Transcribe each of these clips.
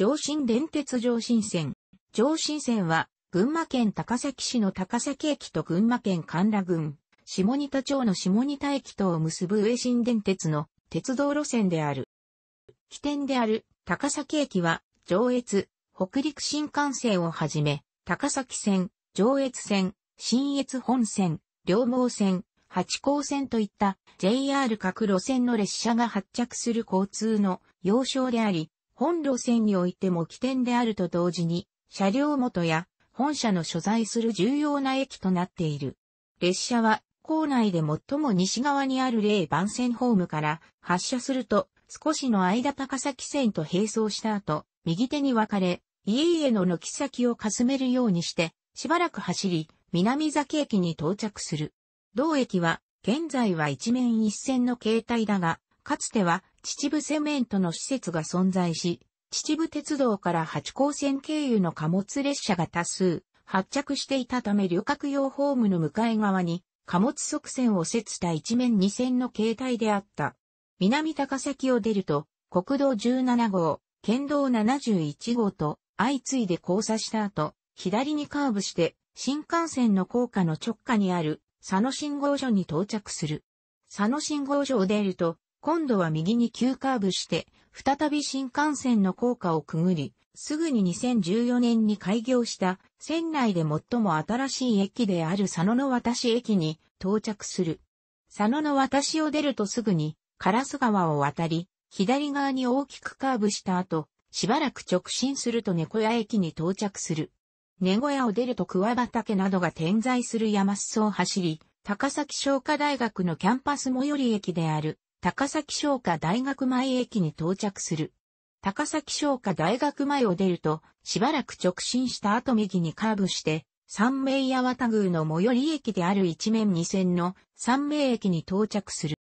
上新電鉄上新線。上新線は、群馬県高崎市の高崎駅と群馬県神楽郡、下仁田町の下仁田駅とを結ぶ上新電鉄の鉄道路線である。起点である高崎駅は、上越、北陸新幹線をはじめ、高崎線、上越線、新越本線、両毛線、八高線といった JR 各路線の列車が発着する交通の要衝であり、本路線においても起点であると同時に、車両元や本社の所在する重要な駅となっている。列車は、構内で最も西側にある例番線ホームから発車すると、少しの間高崎線と並走した後、右手に分かれ、家々の軒先をかすめるようにして、しばらく走り、南崎駅に到着する。同駅は、現在は一面一線の形態だが、かつては秩父セメントの施設が存在し、秩父鉄道から八高線経由の貨物列車が多数発着していたため旅客用ホームの向かい側に貨物側線を接した一面二線の形態であった。南高崎を出ると国道17号、県道71号と相次いで交差した後、左にカーブして新幹線の高架の直下にある佐野信号所に到着する。佐野信号所を出ると今度は右に急カーブして、再び新幹線の高架をくぐり、すぐに2014年に開業した船内で最も新しい駅である佐野の渡し駅に到着する。佐野の渡しを出るとすぐに、カラス川を渡り、左側に大きくカーブした後、しばらく直進すると猫屋駅に到着する。猫屋を出ると桑畑などが点在する山裾を走り、高崎商科大学のキャンパス最寄り駅である高崎商科大学前駅に到着する。高崎商科大学前を出ると、しばらく直進した後右にカーブして、三名八幡宮の最寄り駅である一面二線の三名駅に到着する。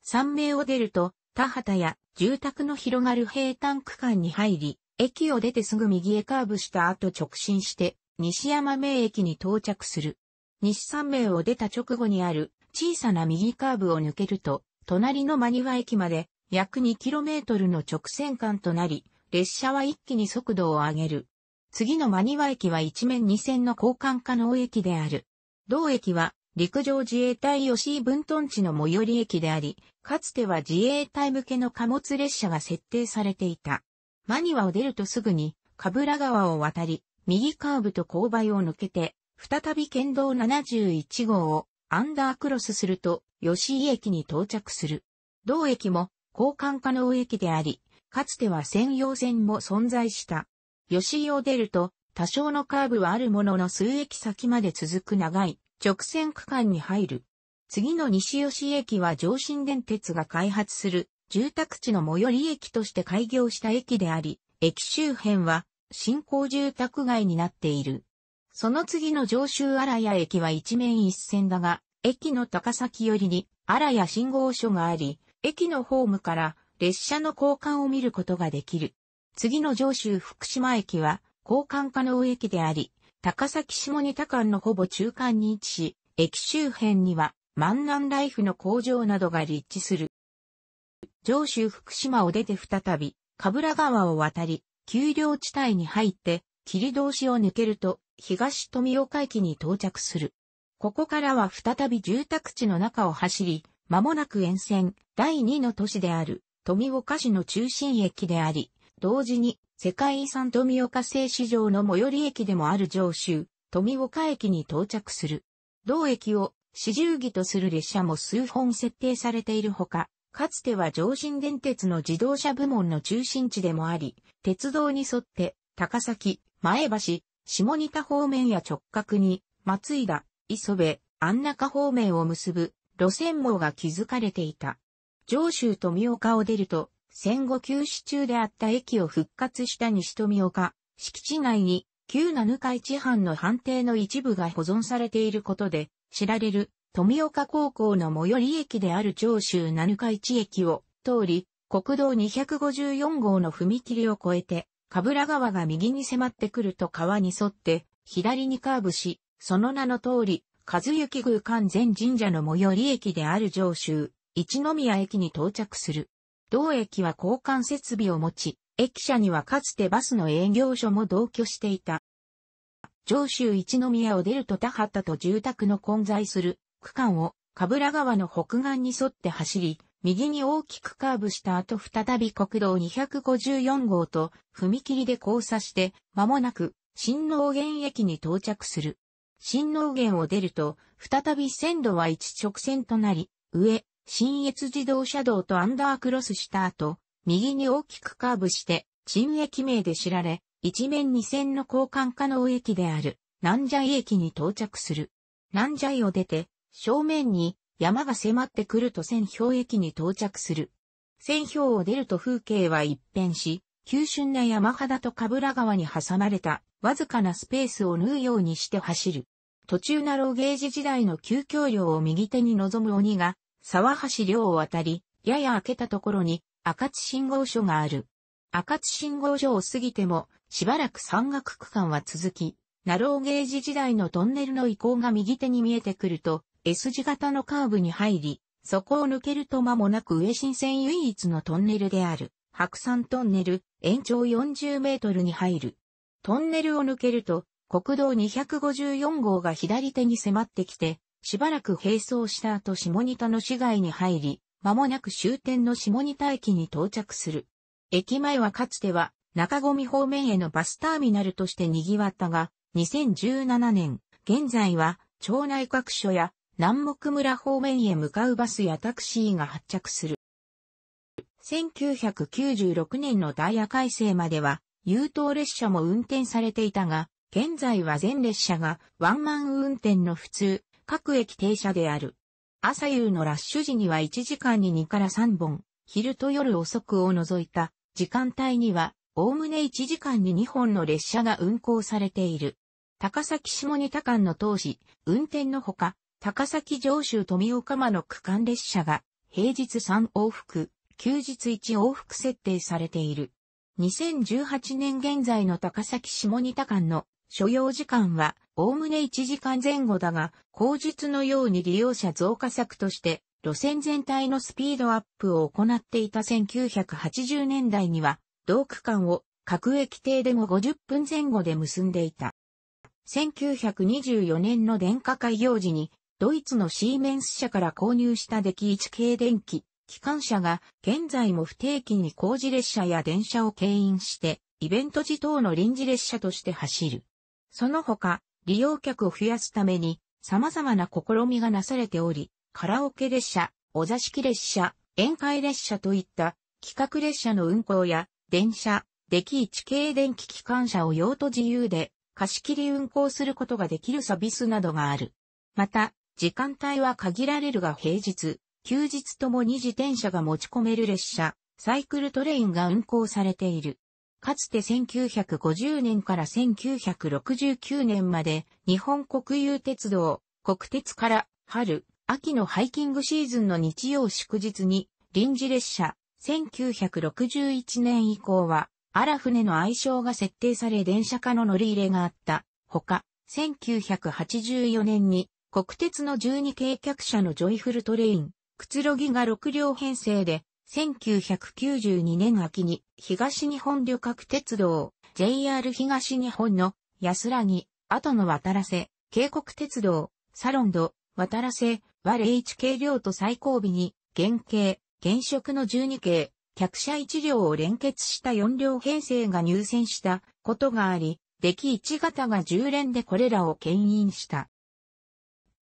三名を出ると、田畑や住宅の広がる平坦区間に入り、駅を出てすぐ右へカーブした後直進して、西山名駅に到着する。西三名を出た直後にある小さな右カーブを抜けると、隣の真庭駅まで約 2km の直線間となり、列車は一気に速度を上げる。次の真庭駅は一面二線の交換可能駅である。同駅は陸上自衛隊吉井分屯地の最寄り駅であり、かつては自衛隊向けの貨物列車が設定されていた。マニワを出るとすぐに、カブラ川を渡り、右カーブと勾配を抜けて、再び県道71号をアンダークロスすると、吉井駅に到着する。同駅も交換可能駅であり、かつては専用線も存在した。吉井を出ると、多少のカーブはあるものの数駅先まで続く長い直線区間に入る。次の西吉駅は上信電鉄が開発する住宅地の最寄り駅として開業した駅であり、駅周辺は新興住宅街になっている。その次の上州荒谷駅は一面一線だが、駅の高崎寄りに荒谷信号所があり、駅のホームから列車の交換を見ることができる。次の上州福島駅は交換可能駅であり、高崎下仁田間のほぼ中間に位置し、駅周辺には万南ライフの工場などが立地する。上州福島を出て再び、かぶら川を渡り、丘陵地帯に入って、霧通しを抜けると、東富岡駅に到着する。ここからは再び住宅地の中を走り、間もなく沿線第2の都市である富岡市の中心駅であり、同時に世界遺産富岡製市場の最寄り駅でもある上州、富岡駅に到着する。同駅を四十儀とする列車も数本設定されているほか、かつては上新電鉄の自動車部門の中心地でもあり、鉄道に沿って高崎、前橋、下仁田方面や直角に、松井田、磯部、安中方面を結ぶ路線網が築かれていた。上州富岡を出ると、戦後休止中であった駅を復活した西富岡、敷地内に旧七日市藩の判定の一部が保存されていることで、知られる富岡高校の最寄り駅である上州七日市駅を通り、国道254号の踏切を越えて、カブラ川が右に迫ってくると川に沿って左にカーブし、その名の通り、和幸宮関全神社の最寄り駅である上州、一宮駅に到着する。同駅は交換設備を持ち、駅舎にはかつてバスの営業所も同居していた。上州一宮を出ると田畑と住宅の混在する区間を、カブラ川の北岸に沿って走り、右に大きくカーブした後再び国道254号と踏切で交差して、間もなく新農原駅に到着する。新農原を出ると、再び線路は一直線となり、上、新越自動車道とアンダークロスした後、右に大きくカーブして、新駅名で知られ、一面二線の交換可能駅である、南ジャイ駅に到着する。南ジャイを出て、正面に山が迫ってくると千氷駅に到着する。千氷を出ると風景は一変し、急峻な山肌とカブラ川に挟まれた、わずかなスペースを縫うようにして走る。途中なローゲージ時代の急橋梁を右手に望む鬼が、沢橋梁を渡り、やや開けたところに、赤津信号所がある。赤津信号所を過ぎても、しばらく山岳区間は続き、ナローゲージ時代のトンネルの遺構が右手に見えてくると、S 字型のカーブに入り、そこを抜けると間もなく上新線唯一のトンネルである、白山トンネル、延長40メートルに入る。トンネルを抜けると、国道254号が左手に迫ってきて、しばらく並走した後下仁田の市街に入り、間もなく終点の下仁田駅に到着する。駅前はかつては中込方面へのバスターミナルとして賑わったが、2017年、現在は町内各所や南木村方面へ向かうバスやタクシーが発着する。1996年のダイヤ改正までは、優等列車も運転されていたが、現在は全列車がワンマン運転の普通、各駅停車である。朝夕のラッシュ時には1時間に2から3本、昼と夜遅くを除いた時間帯には、おおむね1時間に2本の列車が運行されている。高崎下仁田間の当時、運転のほか、高崎上州富岡間の区間列車が平日3往復、休日1往復設定されている。2018年現在の高崎下仁田間の所要時間は、おおむね1時間前後だが、後日のように利用者増加策として、路線全体のスピードアップを行っていた1980年代には、同区間を各駅停でも50分前後で結んでいた。1924年の電化開業時にドイツのシーメンス社から購入したデキ1系電気、機関車が現在も不定期に工事列車や電車を牽引して、イベント時等の臨時列車として走る。その他、利用客を増やすために様々な試みがなされており、カラオケ列車、お座敷列車、宴会列車といった企画列車の運行や電車、デキ1系電気機関車を用途自由で貸し切り運行することができるサービスなどがある。また、時間帯は限られるが平日、休日ともに自転車が持ち込める列車、サイクルトレインが運行されている。かつて1950年から1969年まで日本国有鉄道、国鉄から春、秋のハイキングシーズンの日曜祝日に臨時列車、1961年以降は荒船の愛称が設定され電車化の乗り入れがあった。ほか、1984年に国鉄の12系客車のジョイフルトレイン、くつろぎが6両編成で、1992年秋に東日本旅客鉄道、JR 東日本の安らぎ、後の渡らせ、渓谷鉄道、サロンド、渡らせ、は h k 両と最後尾に、原型、現職の12系、客車1両を連結した4両編成が入選したことがあり、出来1型が10連でこれらを牽引した。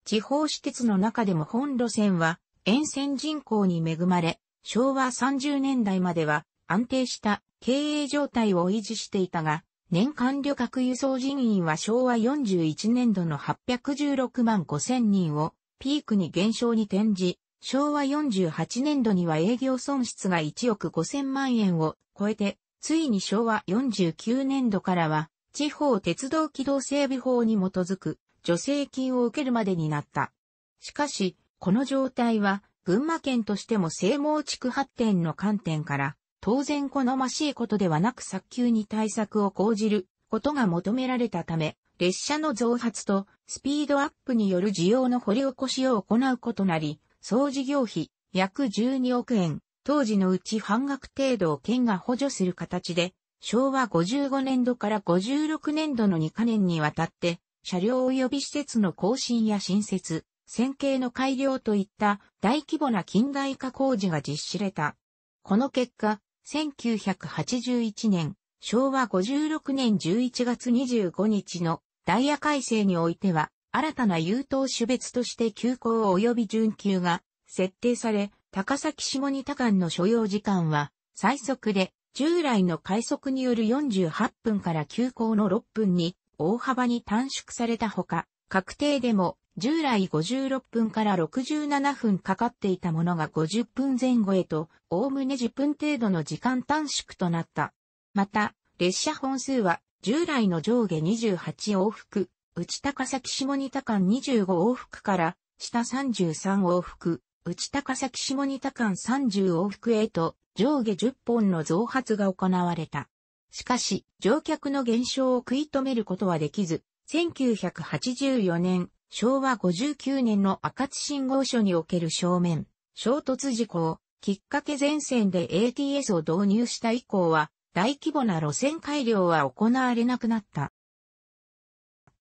地方私鉄の中でも本路線は沿線人口に恵まれ、昭和30年代までは安定した経営状態を維持していたが、年間旅客輸送人員は昭和41年度の816万5千人をピークに減少に転じ、昭和48年度には営業損失が1億5千万円を超えて、ついに昭和49年度からは地方鉄道軌道整備法に基づく助成金を受けるまでになった。しかし、この状態は、群馬県としても西毛地区発展の観点から、当然好ましいことではなく早急に対策を講じることが求められたため、列車の増発とスピードアップによる需要の掘り起こしを行うことなり、総事業費約12億円、当時のうち半額程度を県が補助する形で、昭和55年度から56年度の2カ年にわたって車両及び施設の更新や新設、線形の改良といった大規模な近代化工事が実施れた。この結果、1981年、昭和56年11月25日のダイヤ改正においては、新たな優等種別として急行及び準急が設定され、高崎下仁田間の所要時間は最速で従来の快速による48分から急行の6分に大幅に短縮されたほか、確定でも従来56分から67分かかっていたものが50分前後へと、おおむね10分程度の時間短縮となった。また、列車本数は従来の上下28往復、内高崎下仁田間25往復から下33往復、内高崎下仁田間30往復へと上下10本の増発が行われた。しかし、乗客の減少を食い止めることはできず、1984年、昭和59年の赤津信号所における正面、衝突事故を、きっかけ前線で ATS を導入した以降は、大規模な路線改良は行われなくなった。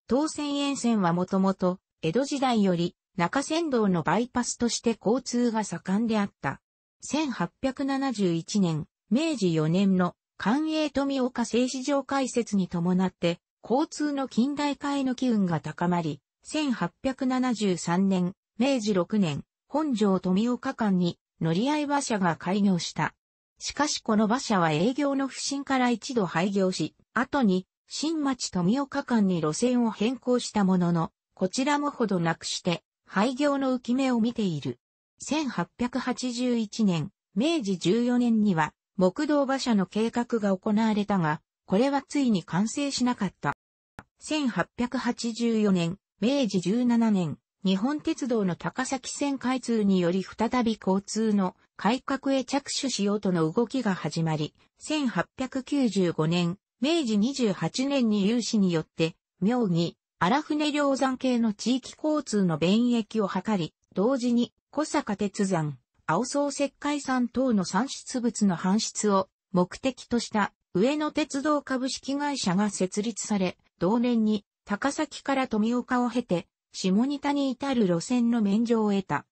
東線沿線はもともと、江戸時代より、中山道のバイパスとして交通が盛んであった。1871年、明治4年の官営富岡製市場開設に伴って、交通の近代化への機運が高まり、1873年、明治6年、本城富岡間に乗り合い馬車が開業した。しかしこの馬車は営業の不振から一度廃業し、後に新町富岡間に路線を変更したものの、こちらもほどなくして、廃業の浮き目を見ている。1881年、明治14年には、木道馬車の計画が行われたが、これはついに完成しなかった。1884年、明治17年、日本鉄道の高崎線開通により再び交通の改革へ着手しようとの動きが始まり、1895年、明治28年に有志によって、妙義、荒船両山系の地域交通の便益を図り、同時に小坂鉄山、青層石灰酸等の産出物の搬出を目的とした上野鉄道株式会社が設立され、同年に高崎から富岡を経て、下仁田に至る路線の免除を得た。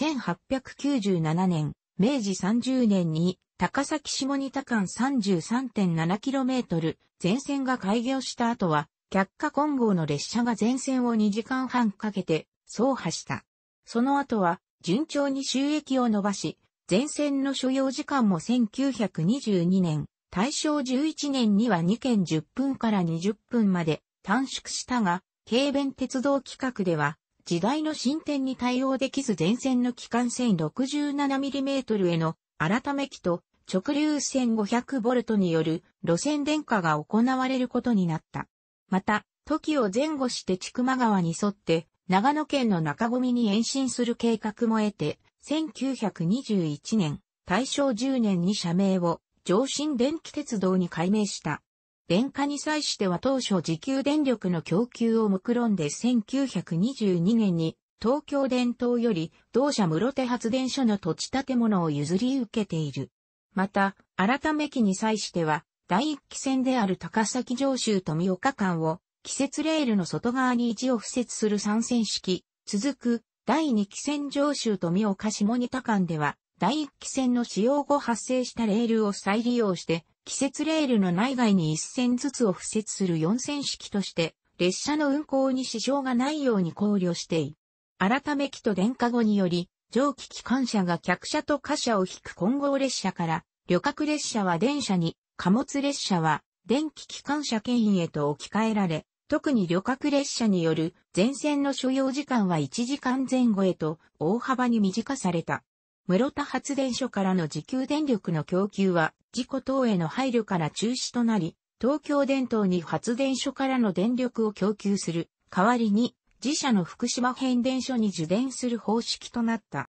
1897年、明治30年に高崎下仁田間 33.7km 全線が開業した後は、却下混合の列車が全線を2時間半かけて走破した。その後は順調に収益を伸ばし、前線の所要時間も1922年、大正11年には2件10分から20分まで短縮したが、軽便鉄道規格では、時代の進展に対応できず前線の機関線6 7 m m への改め機と直流線5 0 0 v による路線電化が行われることになった。また、時を前後して千曲川に沿って長野県の中込に延伸する計画も得て、1921年、大正10年に社名を上新電気鉄道に改名した。電化に際しては当初自給電力の供給を目論んで1922年に東京電灯より同社室手発電所の土地建物を譲り受けている。また、改め期に際しては第一期線である高崎上州富岡間を季節レールの外側に位置を付設する3線式、続く第2期線上州富岡下仁田間では、第1期線の使用後発生したレールを再利用して、季節レールの内外に1線ずつを付設する4線式として、列車の運行に支障がないように考慮してい。改め機と電化後により、蒸気機関車が客車と貨車を引く混合列車から、旅客列車は電車に、貨物列車は電気機関車牽引へと置き換えられ、特に旅客列車による全線の所要時間は1時間前後へと大幅に短された。室田発電所からの自給電力の供給は事故等への配慮から中止となり、東京電灯に発電所からの電力を供給する代わりに自社の福島変電所に受電する方式となった。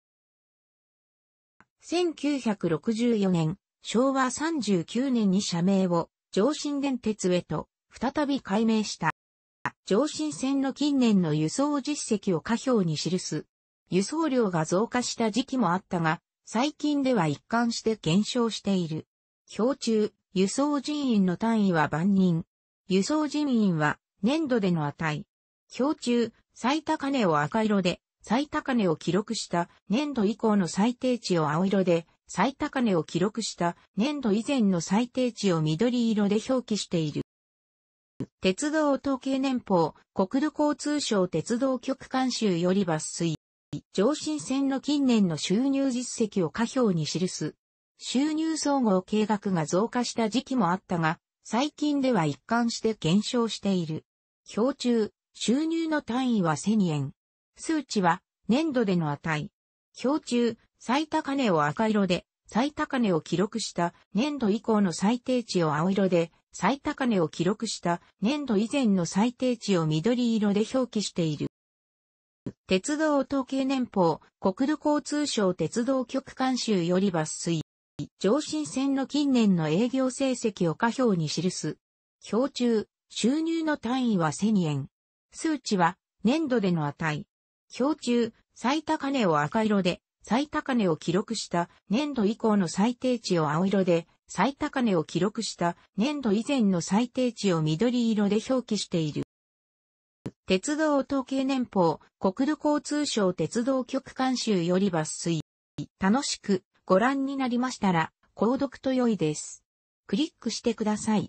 1964年、昭和39年に社名を上新電鉄へと再び改名した。上新線の近年の輸送実績を下表に記す。輸送量が増加した時期もあったが、最近では一貫して減少している。表中、輸送人員の単位は万人。輸送人員は年度での値。表中、最高値を赤色で、最高値を記録した年度以降の最低値を青色で、最高値を記録した年度以前の最低値を緑色で表記している。鉄道統計年報、国土交通省鉄道局監修より抜粋。上新線の近年の収入実績を下表に記す。収入総合計額が増加した時期もあったが、最近では一貫して減少している。表中、収入の単位は1000円。数値は年度での値。表中、最高値を赤色で、最高値を記録した年度以降の最低値を青色で、最高値を記録した年度以前の最低値を緑色で表記している。鉄道統計年報、国土交通省鉄道局監修より抜粋。上新線の近年の営業成績を下表に記す。表中、収入の単位は1000円。数値は年度での値。表中、最高値を赤色で、最高値を記録した年度以降の最低値を青色で、最高値を記録した年度以前の最低値を緑色で表記している。鉄道統計年報、国土交通省鉄道局監修より抜粋。楽しくご覧になりましたら、購読と良いです。クリックしてください。